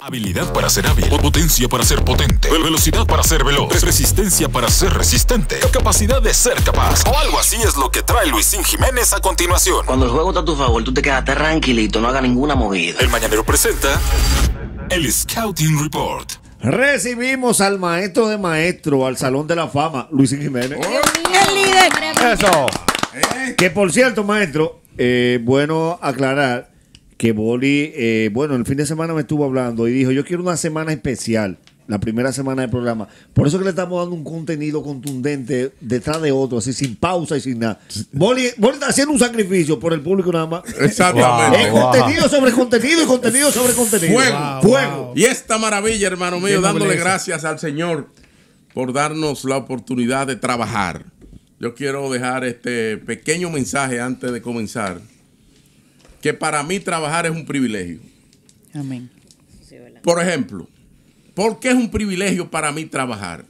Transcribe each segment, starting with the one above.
Habilidad para ser hábil, potencia para ser potente, velocidad para ser veloz, resistencia para ser resistente, capacidad de ser capaz. O algo así es lo que trae Luisín Jiménez a continuación. Cuando el juego está a tu favor, tú te quedas tranquilito, no haga ninguna movida. El mañanero presenta el Scouting Report. Recibimos al maestro de maestro, al Salón de la Fama, Luisín Jiménez. ¡El líder! Eso. Que por cierto, maestro, eh, bueno aclarar que Boli, eh, bueno, el fin de semana me estuvo hablando y dijo, yo quiero una semana especial, la primera semana del programa. Por eso que le estamos dando un contenido contundente detrás de otro, así sin pausa y sin nada. Boli, está haciendo un sacrificio por el público nada más. Exactamente. Contenido sobre contenido y contenido sobre contenido. Fuego. fuego. Y esta maravilla, hermano mío, dándole gracias al Señor por darnos la oportunidad de trabajar. Yo quiero dejar este pequeño mensaje antes de comenzar que para mí trabajar es un privilegio. Amén. Por ejemplo, ¿por qué es un privilegio para mí trabajar?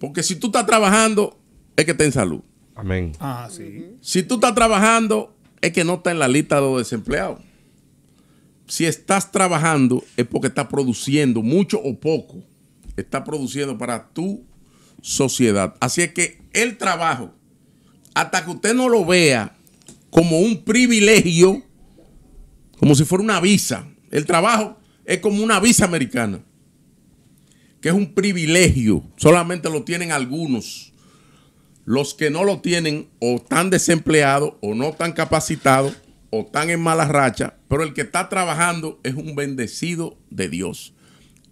Porque si tú estás trabajando, es que estás en salud. Amén. Ah, sí. Si tú estás trabajando, es que no estás en la lista de los desempleados. Si estás trabajando, es porque estás produciendo mucho o poco. Estás produciendo para tu sociedad. Así es que el trabajo, hasta que usted no lo vea como un privilegio, como si fuera una visa. El trabajo es como una visa americana, que es un privilegio, solamente lo tienen algunos. Los que no lo tienen o están desempleados o no están capacitados o están en mala racha, pero el que está trabajando es un bendecido de Dios.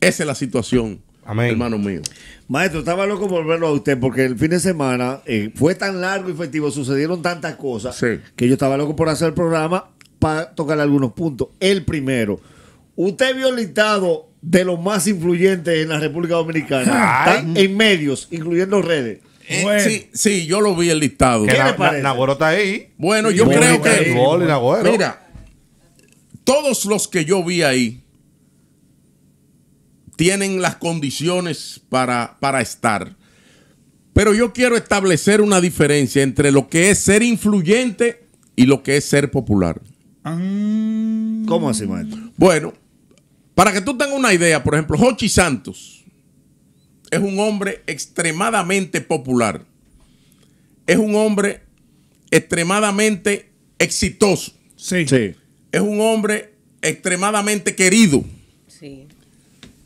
Esa es la situación Amén. Hermano mío. Maestro, estaba loco por verlo a usted porque el fin de semana eh, fue tan largo y festivo, sucedieron tantas cosas que yo estaba loco por hacer el programa para tocar algunos puntos. El primero, usted vio el listado de los más influyentes en la República Dominicana, ah. en medios, incluyendo redes. Eh, sí, sí, yo lo vi el listado. ¿Qué, está ahí. Bueno, yo creo que. mira, todos los que yo vi ahí tienen las condiciones para, estar. Pero yo quiero establecer una diferencia entre lo que es ser influyente y lo que es ser popular. Ah. ¿Cómo así, maestro? Bueno, para que tú tengas una idea, por ejemplo, Hochi Santos es un hombre extremadamente popular. Es un hombre extremadamente exitoso. Sí. sí. Es un hombre extremadamente querido. Sí.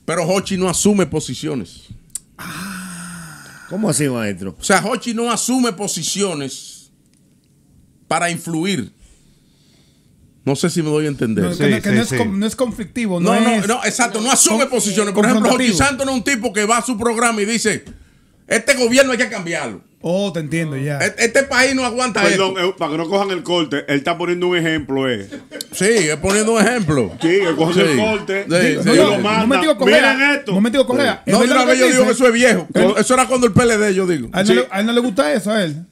Pero Hochi no asume posiciones. ¿Cómo así, maestro? O sea, Hochi no asume posiciones para influir. No sé si me doy a entender. No, que, no, es, no, conflictivo. No, no, exacto. No asume posiciones. Por ejemplo, Hochi Santos no es un tipo que va a su programa y dice, este gobierno hay que cambiarlo. Oh, te entiendo ya. E-, este, país no aguanta Perdón, eh, para que no cojan el corte, él está poniendo un ejemplo. Eh. Sí, poniendo un ejemplo. Sí, el corte. no, no, no, Miren esto. No me digo No, vez yo digo que eso es viejo. ¿Eh? Eso era cuando el PLD, yo digo. A él, no, le, gusta eso, a él.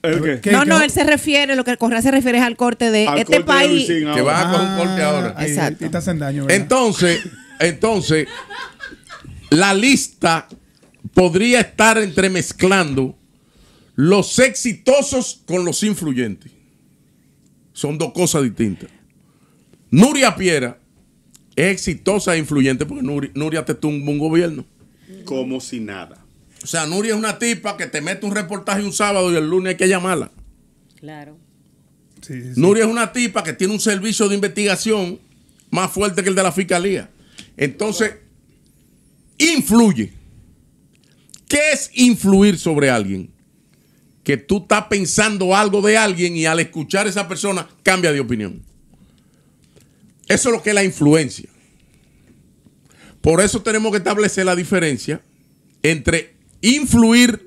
no, no, él se refiere, lo que Correa se refiere es al corte de este país. que va a coger un corte ah, ahora. Exacto. Está en daño, entonces, entonces, la lista podría estar entremezclando los exitosos con los influyentes. Son dos cosas distintas. Nuria Piera es exitosa e influyente porque Nuria, te tuvo un gobierno. Como si nada. O sea, Nuria es una tipa que te mete un reportaje un sábado y el lunes hay que llamarla. Claro. Nuria es una tipa que tiene un servicio de investigación más fuerte que el de la fiscalía. Entonces, influye. ¿Qué es influir sobre alguien? Que tú estás pensando algo de alguien y al escuchar a esa persona cambia de opinión. Eso es lo que es la influencia. Por eso tenemos que establecer la diferencia entre influir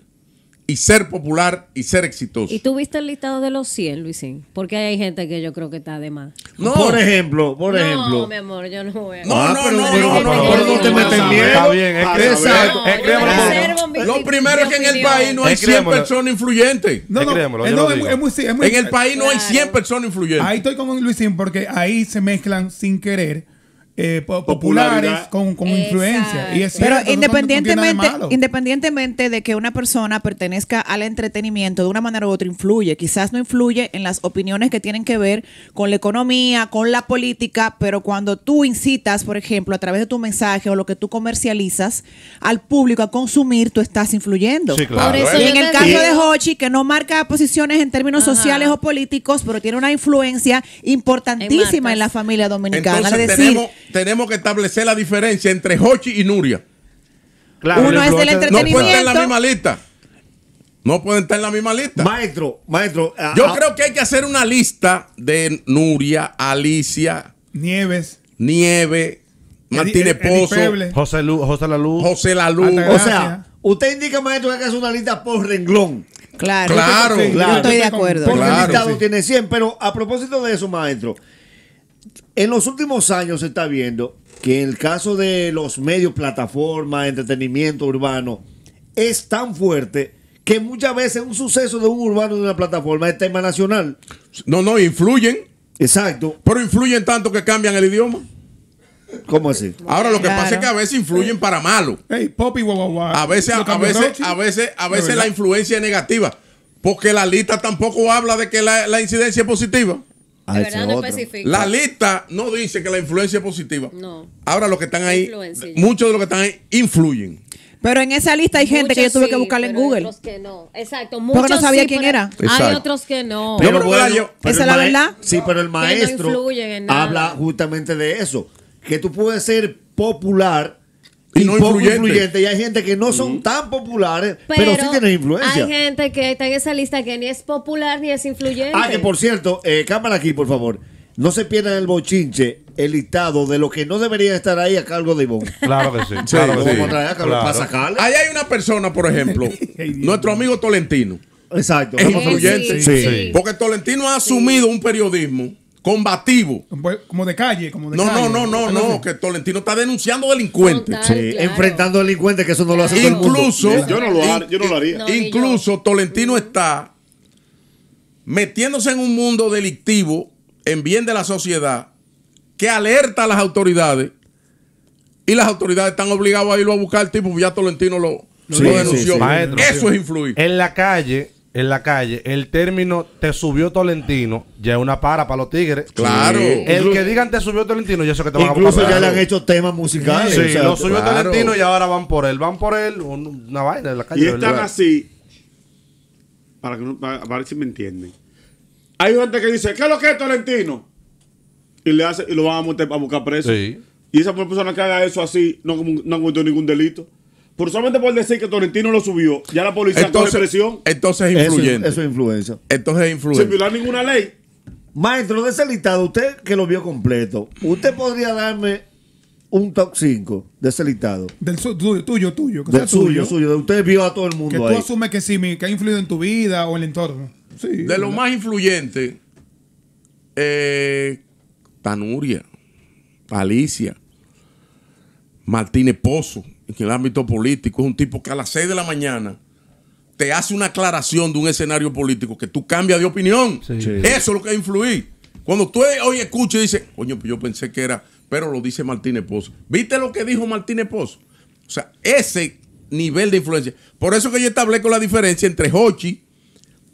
y ser popular y ser exitoso. ¿Y tú viste el listado de los 100, Luisín? Porque hay gente que yo creo que está de más. No. Por ejemplo, por no, ejemplo. No, mi amor, yo no voy a... No, ah, no, no, no, no, no, te metes miedo. Está bien, Lo primero es que en el país no hay 100 personas influyentes. No, no, eh, En el país no hay 100 personas influyentes. Ahí estoy con Luisín porque ahí se mezclan sin querer eh, populares con, influencia. Y Pero independientemente, independientemente de que una persona pertenezca al entretenimiento de una manera u otra, influye. Quizás no influye en las opiniones que tienen que ver con la economía, con la política, pero cuando tú incitas, por ejemplo, a través de tu mensaje o lo que tú comercializas al público a consumir, tú estás influyendo. Sí, ¿eh? en el caso de Hochi, que no marca posiciones en términos sociales o políticos, pero tiene una influencia importantísima en, la familia dominicana. es decir, tenemos que establecer la diferencia entre Hochi y Nuria. Uno es el entretenimiento. No pueden estar en la misma lista. No pueden estar en la misma lista. Maestro, maestro. Yo creo que hay que hacer una lista de Nuria, Alicia, Nieves, Nieve, Martínez Pozo, José, Lu, José La Luz. José La Luz. O sea, usted indica, maestro, que hay que hacer una lista por renglón. Claro, claro, claro. Yo estoy de acuerdo. Porque tiene 100, pero a propósito de eso, maestro, en los últimos años se está viendo que el caso de los medios, plataformas, entretenimiento urbano, es tan fuerte que muchas veces un suceso de un urbano de una plataforma es tema nacional. No, no, influyen. Exacto. Pero influyen tanto que cambian el idioma. ¿Cómo así? Ahora lo que pasa es que a veces influyen para malo. Hey, Poppy, A veces, a, veces, a veces, a veces la influencia es negativa. Porque la lista tampoco habla de que la, la incidencia es positiva. La lista no dice que la influencia es positiva. No. Ahora los que están ahí, muchos de los que están ahí influyen. Pero en esa lista hay gente que yo tuve que buscar en Google. Hay otros que no. Exacto. Muchos porque no sabía quién era. Hay otros que no. Pero, esa es la verdad. Sí, pero el maestro habla justamente de eso. Que tú puedes ser popular y, no influyente. Y hay gente que no son mm. tan populares, pero, sí tienen influencia. Hay gente que está en esa lista que ni es popular ni es influyente. Ah, que por cierto, eh, cámara aquí, por favor. No se pierdan el bochinche, el listado de los que no deberían estar ahí a cargo de Ivonne. Claro que sí. claro que sí. Traer, Ahí hay una persona, por ejemplo, nuestro amigo Tolentino. Exacto. Es influyente. Sí, Porque Tolentino ha asumido un periodismo combativo. Como de calle, como de no, No, no, no, no, que Tolentino está denunciando delincuentes. enfrentando delincuentes, que eso no lo hace Incluso, Yo no lo, haría. incluso Tolentino mm. está metiéndose en un mundo delictivo en bien de la sociedad que alerta a las autoridades y las autoridades están obligadas a irlo a buscar el tipo, ya Tolentino lo, denunció. Eso es influir. En la calle en la calle, el término te subió Tolentino ya es una para para los tigres. Claro. El que digan te subió Tolentino, ya sé que te van Incluso a Incluso ya le han hecho temas musicales. Sí, lo subió Tolentino y ahora van por él. Van por él una vaina en la calle. Y están así, para que no, para, si me entienden. Hay gente que dice, ¿qué es lo que es Tolentino? Y le hace, y lo van a, buscar preso. Y esa persona que haga eso así no, no cometió ningún delito. Por solamente por decir que Torrentino lo subió, ya la policía entonces, coge presión. Entonces es influyente. Eso, es influencia. Entonces es Sin violar ninguna ley. Maestro, de ese listado, usted que lo vio completo, ¿usted podría darme un top 5 de ese listado? Del tuyo, tuyo, tuyo. suyo, suyo. De usted vio a todo el mundo. Que tú asumes que sí, que ha influido en tu vida o el entorno. de los lo más influyente, eh, Tanuria, Alicia, Martínez Pozo en el ámbito político, es un tipo que a las 6 de la mañana te hace una aclaración de un escenario político que tú cambias de opinión. Eso es lo que influir. Cuando tú hoy escuchas y dices, coño, pues yo pensé que era, pero lo dice Martínez Pozo. ¿Viste lo que dijo Martínez Pozo? O sea, ese nivel de influencia. Por eso que yo establezco la diferencia entre Hochi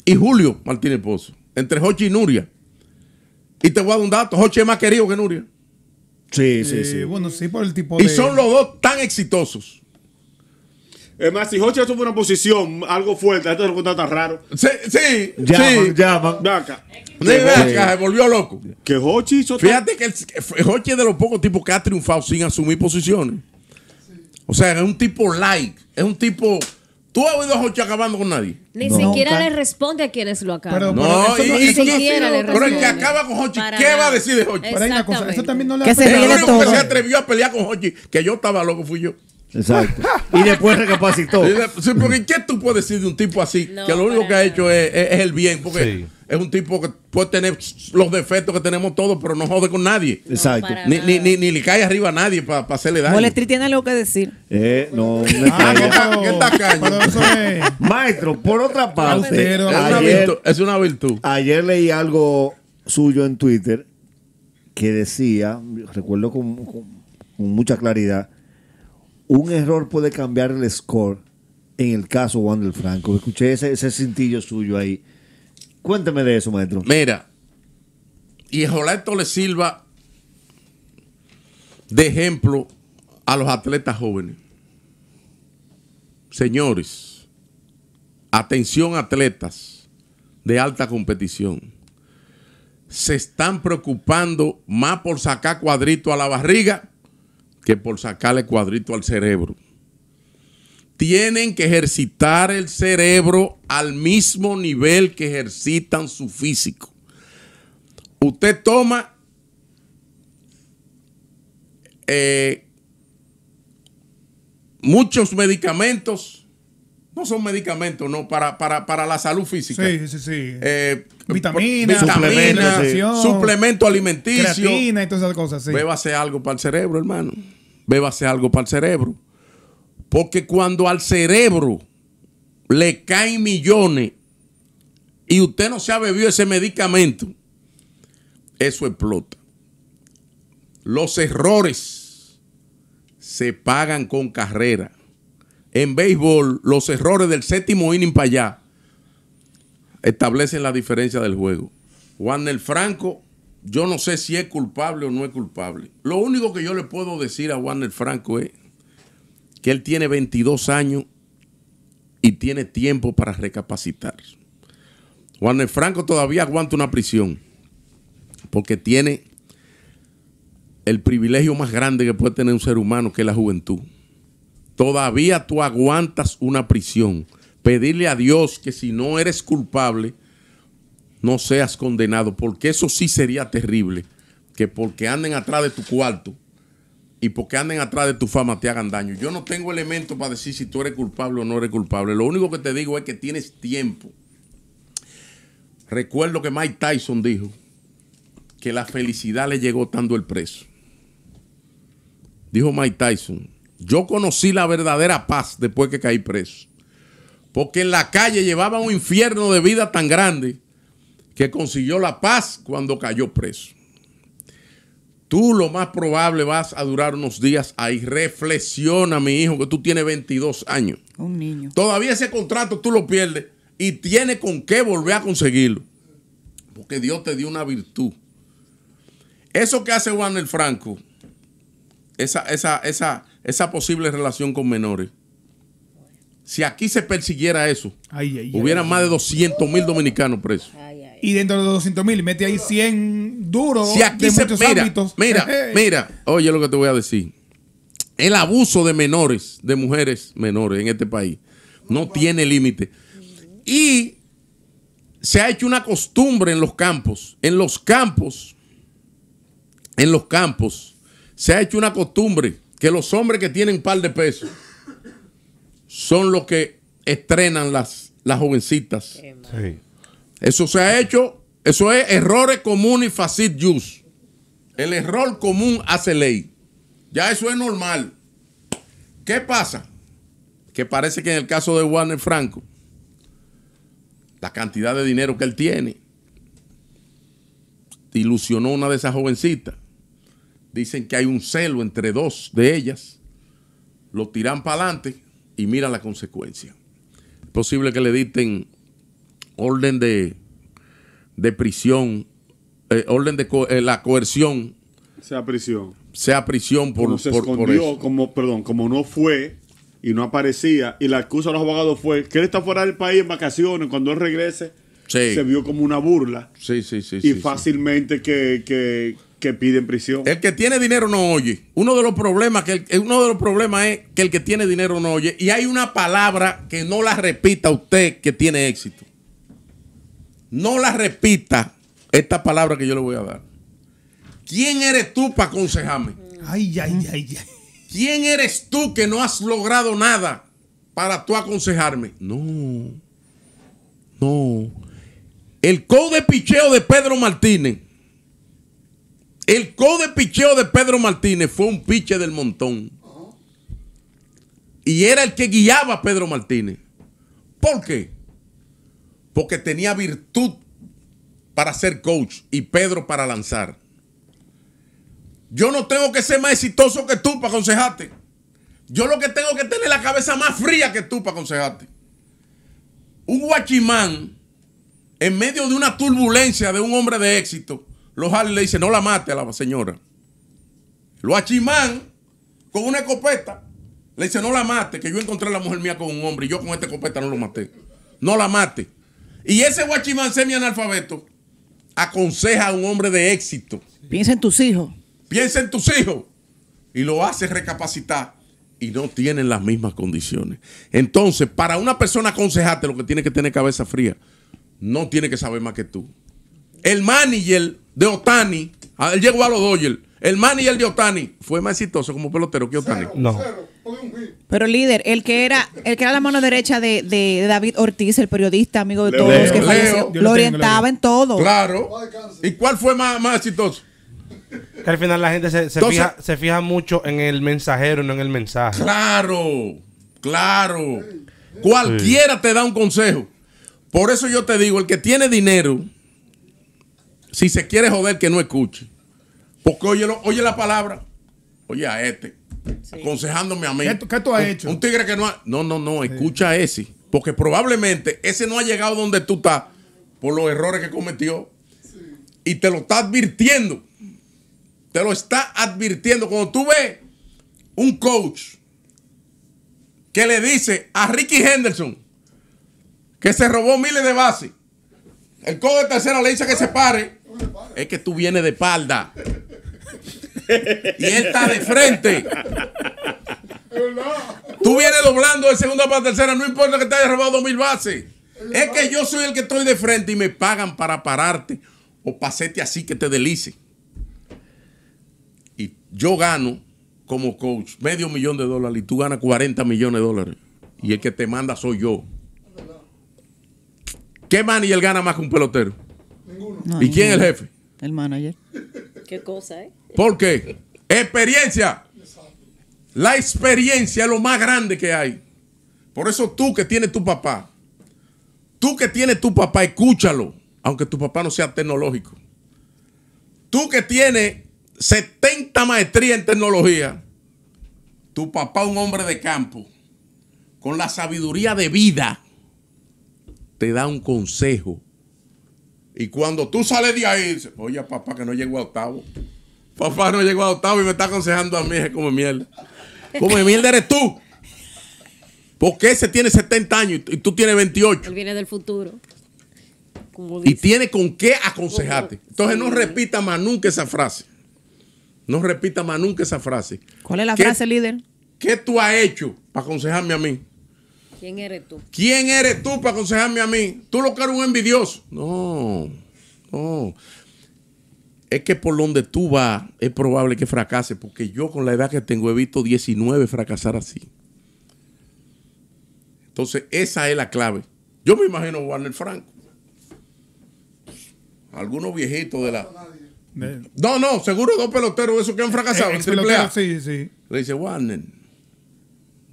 y Julio Martínez Pozo. Entre Hochi y Nuria. Y te voy a dar un dato, Hochi es más querido que Nuria. Sí, eh, sí, sí. Bueno, sí, por el tipo y de. Y son los dos tan exitosos. Es más, si Hochi asume una posición algo fuerte, esto lo tan raro. Sí, sí. Ya, sí. llaman. Vaca. se volvió loco. Que Hochi hizo. Fíjate que Hochi es de los pocos tipos que ha triunfado sin asumir posiciones. O sea, es un tipo like, es un tipo Tú has oído a Hochi acabando con nadie. Ni siquiera le responde a quienes lo acaban. Pero, no, y, ni siquiera le responde. el que acaba con Hochi, ¿qué va a decir de Hochi? Exactamente. una cosa, eso también no le Que se que se atrevió a pelear con Hochi, que yo estaba loco, fui yo. Exacto. Y después recapacitó. porque ¿qué tú puedes decir de un tipo así? que lo único que ha hecho es, el bien. Porque es un tipo que puede tener los defectos que tenemos todos, pero no jode con nadie. Exacto. Ni, ni, ni, le cae arriba a nadie para hacerle daño. Molestri tiene algo que decir. Eh, no. Maestro, por otra parte. es, una virtud, Ayer leí algo suyo en Twitter que decía, recuerdo con mucha claridad un error puede cambiar el score en el caso del Franco. Escuché ese, ese cintillo suyo ahí. Cuénteme de eso, maestro. Mira, y esto le sirva de ejemplo a los atletas jóvenes. Señores, atención atletas de alta competición. Se están preocupando más por sacar cuadrito a la barriga que por sacarle cuadrito al cerebro. Tienen que ejercitar el cerebro al mismo nivel que ejercitan su físico. Usted toma eh, muchos medicamentos no son medicamentos, no, para, para, para la salud física. Sí, sí, sí. vitaminas, eh, vitaminas, suplementos, suplemento alimenticio. Creatina y todas esas cosas, sí. Bébase algo para el cerebro, hermano. Bébase algo para el cerebro. Porque cuando al cerebro le caen millones y usted no se ha bebido ese medicamento, eso explota. Los errores se pagan con carrera. En béisbol, los errores del séptimo inning para allá establecen la diferencia del juego. Juan Franco, yo no sé si es culpable o no es culpable. Lo único que yo le puedo decir a Juan Franco es que él tiene 22 años y tiene tiempo para recapacitar. Juan Franco todavía aguanta una prisión porque tiene el privilegio más grande que puede tener un ser humano, que es la juventud todavía tú aguantas una prisión. Pedirle a Dios que si no eres culpable, no seas condenado, porque eso sí sería terrible, que porque anden atrás de tu cuarto y porque anden atrás de tu fama te hagan daño. Yo no tengo elementos para decir si tú eres culpable o no eres culpable. Lo único que te digo es que tienes tiempo. Recuerdo que Mike Tyson dijo que la felicidad le llegó estando el preso. Dijo Mike Tyson, yo conocí la verdadera paz después que caí preso. Porque en la calle llevaba un infierno de vida tan grande que consiguió la paz cuando cayó preso. Tú lo más probable vas a durar unos días ahí. Reflexiona, mi hijo, que tú tienes 22 años. Todavía ese contrato tú lo pierdes y tienes con qué volver a conseguirlo. Porque Dios te dio una virtud. Eso que hace Juan el Franco, esa, esa, esa, esa posible relación con menores. Si aquí se persiguiera eso, hubiera más de 200 mil dominicanos presos. Y dentro de los 200 mil, mete ahí 100 duros de Mira, mira, oye lo que te voy a decir. El abuso de menores, de mujeres menores en este país, no tiene límite. Y se ha hecho una costumbre en los campos. En los campos, en los campos, se ha hecho una costumbre que los hombres que tienen par de pesos son los que estrenan las, las jovencitas. Eso se ha hecho, eso es errores comunes y facit use El error común hace ley. Ya eso es normal. ¿Qué pasa? Que parece que en el caso de Warner Franco, la cantidad de dinero que él tiene, ilusionó una de esas jovencitas Dicen que hay un celo entre dos de ellas. Lo tiran para adelante y mira la consecuencia. Es posible que le dicten orden de, de prisión, eh, orden de eh, la coerción. Sea prisión. Sea prisión por, como por, Como, perdón, como no fue y no aparecía, y la excusa de los abogados fue que él está fuera del país en vacaciones, cuando él regrese, se vio como una burla. Sí, sí, sí. Y fácilmente que, que piden prisión. El que tiene dinero no oye. Uno de los problemas que eh, uno de los problemas es que el que tiene dinero no oye y hay una palabra que no la repita usted que tiene éxito. No la repita esta palabra que yo le voy a dar. ¿Quién eres tú para aconsejarme? Ay, ay, ay, ay. ¿Quién eres tú que no has logrado nada para tú aconsejarme? No. No. El code de picheo de Pedro Martínez el code de picheo de Pedro Martínez fue un piche del montón. Y era el que guiaba a Pedro Martínez. ¿Por qué? Porque tenía virtud para ser coach y Pedro para lanzar. Yo no tengo que ser más exitoso que tú para aconsejarte. Yo lo que tengo que tener la cabeza más fría que tú para aconsejarte. Un guachimán, en medio de una turbulencia de un hombre de éxito, los Harley le dice, no la mate a la señora. Lo achimán con una escopeta. Le dice, no la mate, que yo encontré a la mujer mía con un hombre y yo con esta escopeta no lo maté. No la mate. Y ese guachimán semi-analfabeto aconseja a un hombre de éxito. Piensa en tus hijos. Piensa en tus hijos. Y lo hace recapacitar. Y no tienen las mismas condiciones. Entonces, para una persona aconsejarte, lo que tiene que tener cabeza fría, no tiene que saber más que tú. El manager de Otani, ah, él llegó a los Dodgers. El el de Otani fue más exitoso como pelotero que Otani. no. Pero líder, el que era, el que era la mano derecha de, David Ortiz, el periodista, amigo de todos, que lo, orientaba en todo. Claro. ¿Y cuál fue más, más exitoso? al final la gente se, fija, mucho en el mensajero, no en el mensaje. Claro, claro. Cualquiera te da un consejo. Por eso yo te digo, el que tiene dinero si se quiere joder, que no escuche. Porque oye, oye la palabra. Oye a este. Aconsejándome a mí. ¿Qué, tú has hecho? Un tigre que no ha... No, no, no. Escucha a ese. Porque probablemente ese no ha llegado donde tú estás por los errores que cometió. Y te lo está advirtiendo. Te lo está advirtiendo. Cuando tú ves un coach que le dice a Ricky Henderson que se robó miles de bases, el coach de tercera le dice que se pare es que tú vienes de espalda. y él está de frente. Tú vienes doblando de segunda para tercera, no importa que te haya robado dos mil bases. Es que yo soy el que estoy de frente y me pagan para pararte o pasete así que te delice. Y yo gano como coach medio millón de dólares y tú ganas 40 millones de dólares. Y el que te manda soy yo. ¿Qué man y él gana más que un pelotero? ¿Y quién es el jefe? El manager. Qué cosa, ¿eh? qué? experiencia. La experiencia es lo más grande que hay. Por eso tú que tienes tu papá, tú que tienes tu papá, escúchalo, aunque tu papá no sea tecnológico. Tú que tienes 70 maestrías en tecnología, tu papá un hombre de campo, con la sabiduría de vida, te da un consejo y cuando tú sales de ahí, dices, oye, papá, que no llegó a octavo. Papá no llegó a octavo y me está aconsejando a mí Es como mierda. Como mierda eres tú. Porque ese tiene 70 años y tú tienes 28. Él viene del futuro. Y tiene con qué aconsejarte. Entonces no repita más nunca esa frase. No repita más nunca esa frase. ¿Cuál es la frase, líder? ¿Qué tú has hecho para aconsejarme a mí? ¿Quién eres tú? ¿Quién eres tú para aconsejarme a mí? Tú lo que eres un envidioso. No, no. Es que por donde tú vas es probable que fracase, porque yo con la edad que tengo he visto 19 fracasar así. Entonces, esa es la clave. Yo me imagino Warner Franco. Algunos viejitos de la. No, no, seguro dos peloteros esos que han fracasado. en eh, eh, sí, sí. Le dice Warner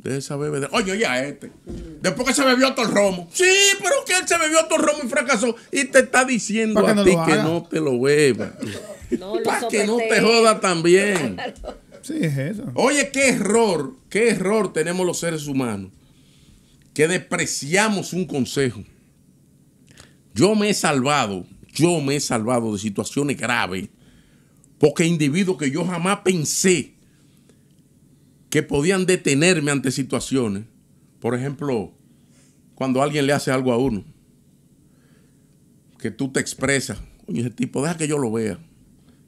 de esa Oye, oye, a este. Después que se bebió todo el romo. Sí, pero que él se bebió todo el romo y fracasó. Y te está diciendo a ti que no te lo beba. Para que no te joda también. Sí, es eso. Oye, qué error, qué error tenemos los seres humanos. Que despreciamos un consejo. Yo me he salvado, yo me he salvado de situaciones graves. Porque individuo que yo jamás pensé que podían detenerme ante situaciones. Por ejemplo, cuando alguien le hace algo a uno, que tú te expresas, coño, ese tipo, deja que yo lo vea.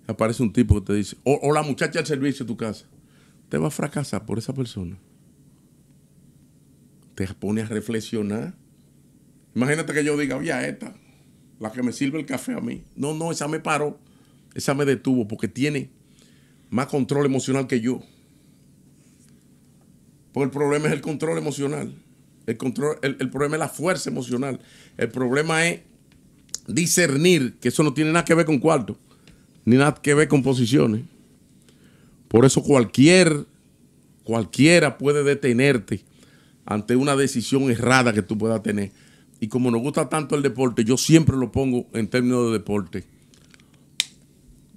Aparece un tipo que te dice, o, la muchacha del servicio de tu casa, te va a fracasar por esa persona. Te pone a reflexionar. Imagínate que yo diga, oye, esta, la que me sirve el café a mí. No, no, esa me paró, esa me detuvo porque tiene más control emocional que yo. Porque el problema es el control emocional. El, control, problema es la fuerza emocional. El problema es discernir, que eso no tiene nada que ver con cuarto, ni nada que ver con posiciones. Por eso cualquier, cualquiera puede detenerte ante una decisión errada que tú puedas tener. Y como nos gusta tanto el deporte, yo siempre lo pongo en términos de deporte.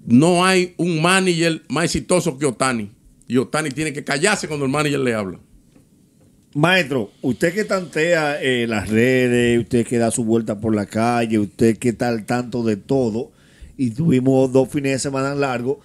No hay un manager más exitoso que Otani. Y Otani tiene que callarse cuando el manager le habla. Maestro, usted que tantea eh, las redes, usted que da su vuelta por la calle, usted que está al tanto de todo, y tuvimos dos fines de semana largos,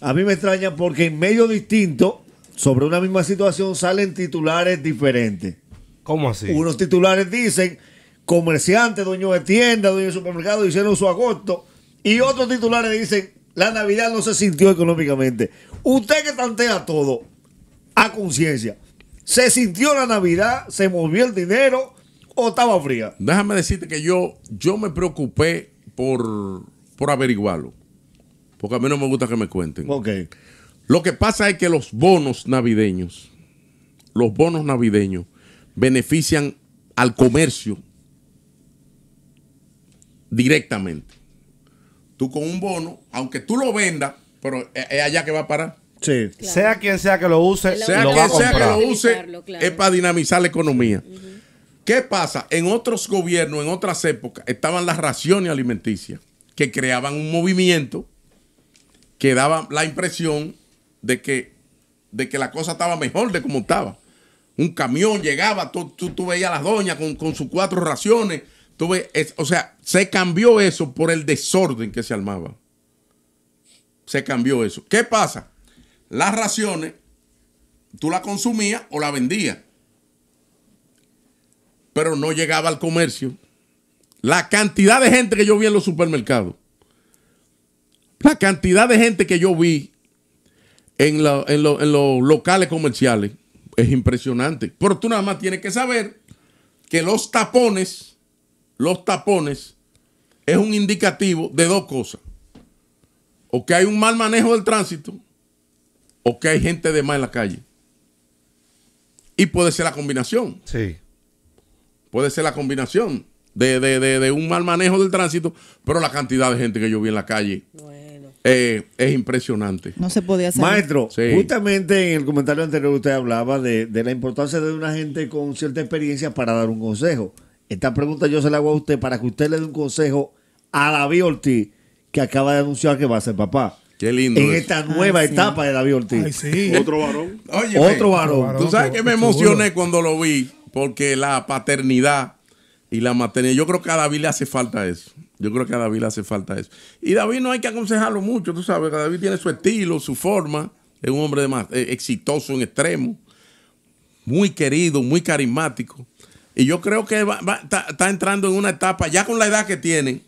a mí me extraña porque en medio distinto, sobre una misma situación, salen titulares diferentes. ¿Cómo así? Unos titulares dicen, comerciantes, dueño de tienda, dueños de supermercado, hicieron su agosto, y otros titulares dicen, la Navidad no se sintió económicamente. Usted que tantea todo, a conciencia, ¿se sintió la Navidad? ¿Se movió el dinero? ¿O estaba fría? Déjame decirte que yo, yo me preocupé por, por averiguarlo. Porque a mí no me gusta que me cuenten. Ok. Lo que pasa es que los bonos navideños, los bonos navideños, benefician al comercio directamente tú con un bono, aunque tú lo vendas, pero es allá que va a parar. Sí. Sea quien sea que lo use, sea quien sea que lo use, es para dinamizar la economía. ¿Qué pasa? En otros gobiernos, en otras épocas, estaban las raciones alimenticias que creaban un movimiento que daba la impresión de que, de que la cosa estaba mejor de como estaba. Un camión llegaba, tú, tú, tú veías a las doñas con, con sus cuatro raciones o sea, se cambió eso por el desorden que se armaba. Se cambió eso. ¿Qué pasa? Las raciones, tú las consumías o las vendías, pero no llegaba al comercio. La cantidad de gente que yo vi en los supermercados, la cantidad de gente que yo vi en, en los locales comerciales es impresionante. Pero tú nada más tienes que saber que los tapones los tapones es un indicativo de dos cosas. O que hay un mal manejo del tránsito o que hay gente de más en la calle. Y puede ser la combinación. Sí. Puede ser la combinación de, un mal manejo del tránsito, pero la cantidad de gente que yo vi en la calle. Eh, es impresionante. No se podía hacer. Maestro, justamente en el comentario anterior usted hablaba de, de la importancia de una gente con cierta experiencia para dar un consejo. Esta pregunta yo se la hago a usted para que usted le dé un consejo a David Ortiz, que acaba de anunciar que va a ser papá. Qué lindo. En esta nueva etapa de David Ortiz. Otro varón. otro varón. Tú sabes que me emocioné cuando lo vi, porque la paternidad y la maternidad, yo creo que a David le hace falta eso. Yo creo que a David le hace falta eso. Y David no hay que aconsejarlo mucho, tú sabes, David tiene su estilo, su forma. Es un hombre de más, eh, exitoso en extremo, muy querido, muy carismático. Y yo creo que está, entrando en una etapa, ya con la edad que tiene,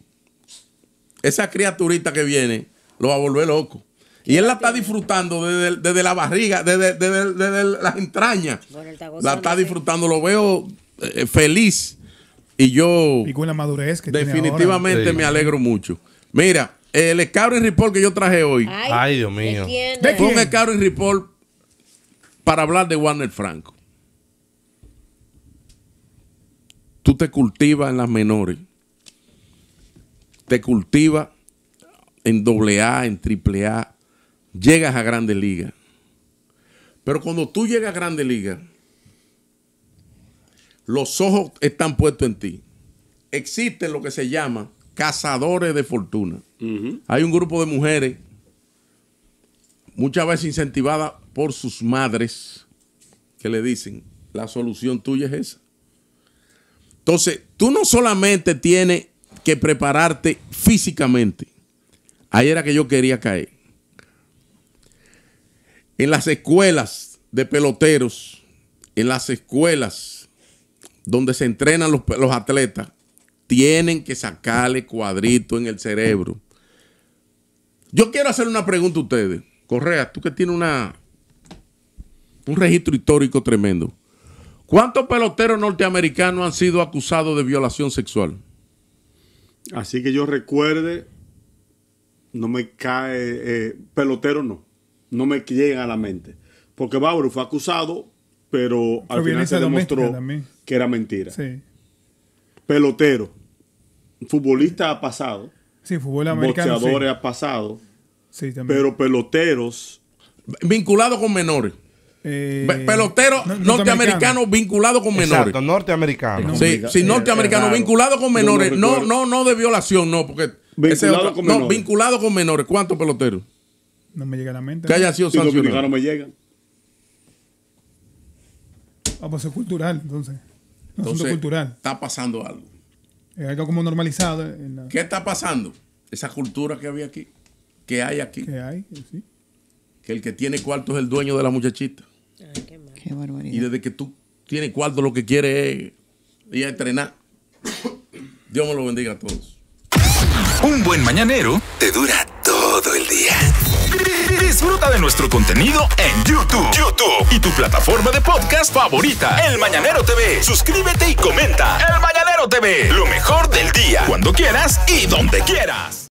esa criaturita que viene lo va a volver loco. Y él la está disfrutando desde, la barriga, desde, desde, desde las entrañas. la está disfrutando, lo veo eh, feliz. Y yo. con la madurez que Definitivamente me alegro mucho. Mira, el escabro y Ripoll que yo traje hoy. Ay, Dios mío. Fue un escabro y Ripoll para hablar de Warner Franco. tú te cultivas en las menores, te cultivas en doble A, en triple A, llegas a grandes liga. Pero cuando tú llegas a grandes liga, los ojos están puestos en ti. Existen lo que se llama cazadores de fortuna. Hay un grupo de mujeres, muchas veces incentivadas por sus madres, que le dicen, la solución tuya es esa. Entonces, tú no solamente tienes que prepararte físicamente. Ahí era que yo quería caer. En las escuelas de peloteros, en las escuelas donde se entrenan los, atletas, tienen que sacarle cuadrito en el cerebro. Yo quiero hacer una pregunta a ustedes. Correa, tú que tienes una, un registro histórico tremendo. ¿Cuántos peloteros norteamericanos han sido acusados de violación sexual? Así que yo recuerde, no me cae, eh, pelotero no, no me llega a la mente. Porque Bauer fue acusado, pero al final se demostró que era mentira. Sí. Pelotero, futbolista ha pasado. Sí, fútbol americano. ha pasado. Sí, también. Pero peloteros. vinculados con menores. Eh, pelotero norteamericano, vinculado con menores. Exacto, norteamericano. Sí, eh, norteamericano vinculado con menores. No, no, no, de violación, no, porque vinculado con no, menores. vinculado con menores. ¿Cuántos peloteros? No me llega a la mente. Que haya sido sancionado. me llegan. Ah, pues cultural, entonces. entonces, cultural. Está pasando algo. Es algo como normalizado. En ¿Qué está pasando? Esa cultura que había aquí, que hay aquí. Que hay, Que el que tiene cuarto es el dueño de la muchachita qué, barbaridad. Y desde que tú tienes cuarto, lo que quieres es ir a entrenar. Dios me lo bendiga a todos. Un buen mañanero te dura todo el día. Disfruta de nuestro contenido en YouTube, YouTube y tu plataforma de podcast favorita, El Mañanero TV. Suscríbete y comenta. El Mañanero TV, lo mejor del día, cuando quieras y donde quieras.